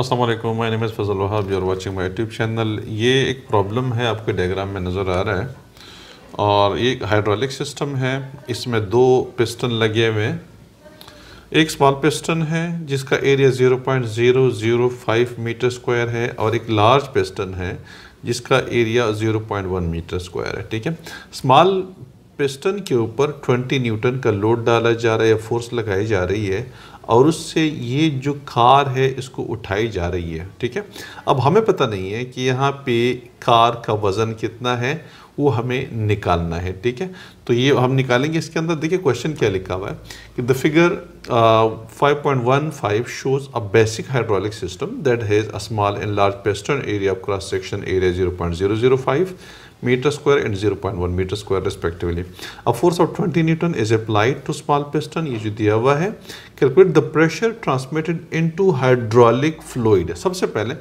Aslam my name is Fazal Wahab you are watching my YouTube channel ये एक problem है आपके डायग्राम में नज़र आ रहा है और ये एक हाइड्रोलिक सिस्टम है इसमें दो पिस्टन लगे हुए हैं एक स्मॉल पिस्टन है जिसका एरिया 0.005 मीटर स्क्वायर है और एक लार्ज पिस्टन है जिसका एरिया 0.1 मीटर स्क्वायर है ठीक है स्मॉल पिस्टन के ऊपर 20 न्यूटन का लोड डाला जा रहा है या फोर्स लगाई जा रही है और उससे ये जो कार है इसको उठाई जा रही है ठीक है अब हमें पता नहीं है कि यहाँ पे कार का वज़न कितना है वो हमें निकालना है ठीक है तो ये हम निकालेंगे इसके अंदर देखिए क्वेश्चन क्या लिखा हुआ है कि the figure five shows a basic hydraulic system that has a small and large piston area of cross section area 0.005 metre square and 0.1 metre square respectively a force of 20 newton is applied to small piston ये जो दिया हुआ है calculate the pressure transmitted in hydraulic fluid सबसे पहले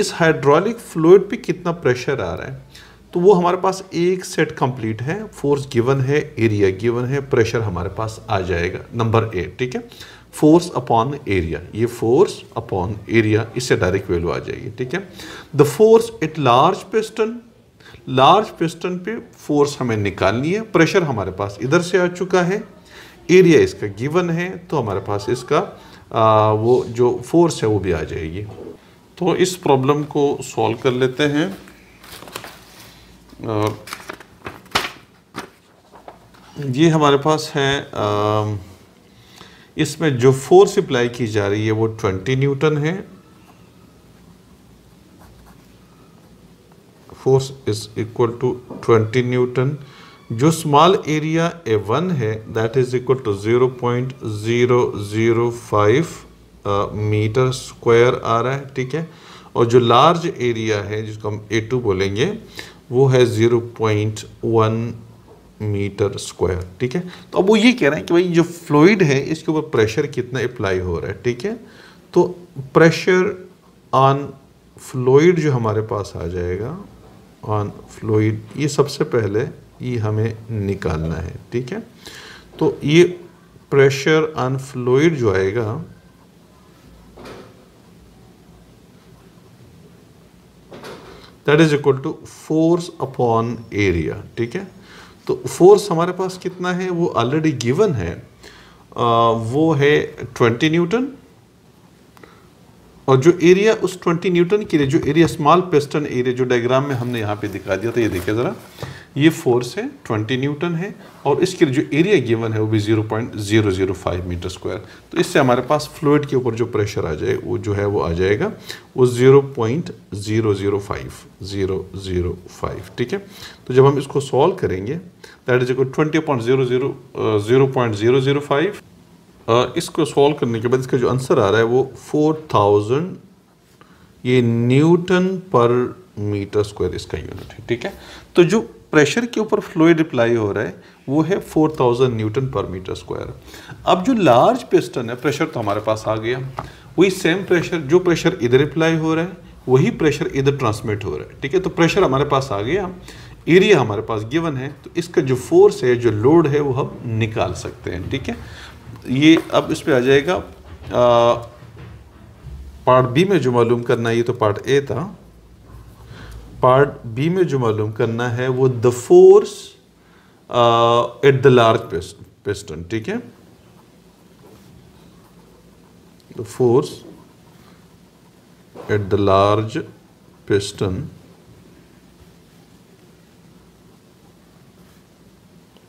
इस hydraulic fluid पे कितना प्रेशर आ रहा है तो वो हमारे पास एक सेट कंप्लीट है फोर्स गिवन है एरिया गिवन है प्रेशर हमारे पास आ जाएगा नंबर एट ठीक है फोर्स अपॉन एरिया ये फोर्स अपॉन एरिया इससे डायरेक्ट वैल्यू आ जाएगी ठीक है the force at large piston large piston पे फोर्स हमें निकालनी है प्रेशर हमारे पास इधर से आ चुका है एरिया इसका गिवन है तो हमारे पास इसका आ, वो जो फोर्स है वो भी आ जाएगी तो इस प्रॉब्लम को सॉल्व कर लेते हैं ये हमारे पास है इसमें जो फोर्स अप्लाई की जा रही है वो ट्वेंटी न्यूटन है force is equal to twenty newton जो स्मॉल एरिया ए वन है that is equal to zero point zero zero five metre square आ रहा है ठीक है और जो लार्ज एरिया है जिसको हम ए टू बोलेंगे वो है zero point one metre square ठीक है तो अब वो ये कह रहे हैं कि भाई जो फ्लूड है इसके ऊपर प्रेशर कितना अप्लाई हो रहा है ठीक है तो प्रेशर ऑन फ्लूड जो हमारे पास आ जाएगा ऑन फ्लूड ये सबसे पहले ये हमें निकालना है ठीक है तो ये प्रेशर ऑन फ्लूड जो आएगा that is equal to force upon area ठीक है तो फोर्स हमारे पास कितना है वो ऑलरेडी गिवन है आ, वो है ट्वेंटी न्यूटन और जो एरिया उस ट्वेंटी न्यूटन के लिए जो एरिया स्मॉल पेस्टन एरिया जो डायग्राम में हमने यहाँ पे दिखा दिया था ये देखिए ज़रा ये फोर्स है ट्वेंटी न्यूटन है और इसके जो एरिया गिवन है वो भी zero zero zero point five metre square तो इससे हमारे पास फ्लूड के ऊपर जो प्रेशर आ जाए वो जो है वो आ जाएगा वो zero zero zero zero point five zero five ठीक है तो जब हम इसको सॉल्व करेंगे that is twenty point zero zero zero point zero zero five इसको सॉल्व करने के बाद इसका जो आंसर आ रहा है वो फोर थाउजेंड ये न्यूटन पर मीटर स्क्वायर इसका यूनिट है ठीक है तो जो प्रेशर के ऊपर फ्लूड अप्लाई हो रहा है वो है 4000 न्यूटन पर मीटर स्क्वायर अब जो लार्ज पिस्टन है प्रेशर तो हमारे पास आ गया वही सेम प्रेशर जो प्रेशर इधर अप्लाई हो रहा है वही प्रेशर इधर ट्रांसमिट हो रहा है ठीक है तो प्रेशर हमारे पास आ गया एरिया हमारे पास गिवन है तो इसका जो फोर्स है जो लोड है वो हम निकाल सकते हैं ठीक है ये अब इस पर आ जाएगा आ, पार्ट बी में जो मालूम करना है ये तो पार्ट ए था पार्ट बी में जो मालूम करना है वो the force at the large piston ठीक है the force at the large piston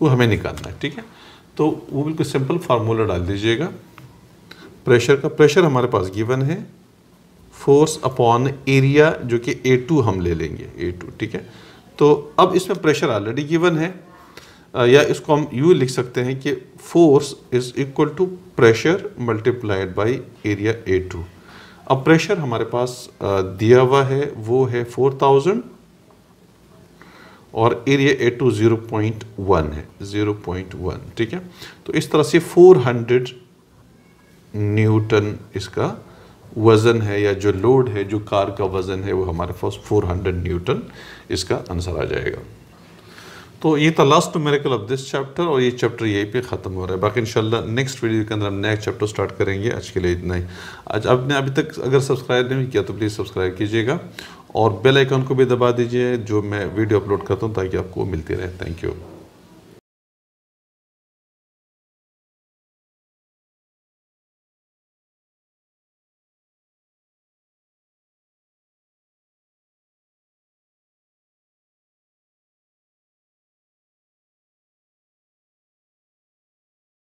वो हमें निकालना है ठीक है तो वो बिल्कुल सिंपल फार्मूला डाल दीजिएगा प्रेशर का प्रेशर हमारे पास गिवन है फोर्स अपॉन एरिया जो कि ए टू हम ले लेंगे ए टू ठीक है तो अब इसमें प्रेशर ऑलरेडी गिवन है या इसको हम यू लिख सकते हैं कि force is equal to pressure multiplied by area A two अब प्रेशर हमारे पास दिया हुआ है वो है फोर थाउजेंड और area A two zero point one है ज़ीरो पॉइंट वन ठीक है तो इस तरह से फोर हंड्रेड न्यूटन इसका वज़न है या जो लोड है जो कार का वज़न है वो हमारे पास 400 न्यूटन इसका आंसर आ जाएगा तो ये था last miracle of this chapter और ये चैप्टर यहीं पे ख़त्म हो रहा है बाकी इंशाल्लाह नेक्स्ट वीडियो के अंदर हम नया चैप्टर स्टार्ट करेंगे आज के लिए इतना ही आज आपने अभी तक अगर सब्सक्राइब नहीं किया तो प्लीज़ सब्सक्राइब कीजिएगा और बेल आइकन को भी दबा दीजिए जो मैं वीडियो अपलोड करता हूँ ताकि आपको मिलती रहे थैंक यू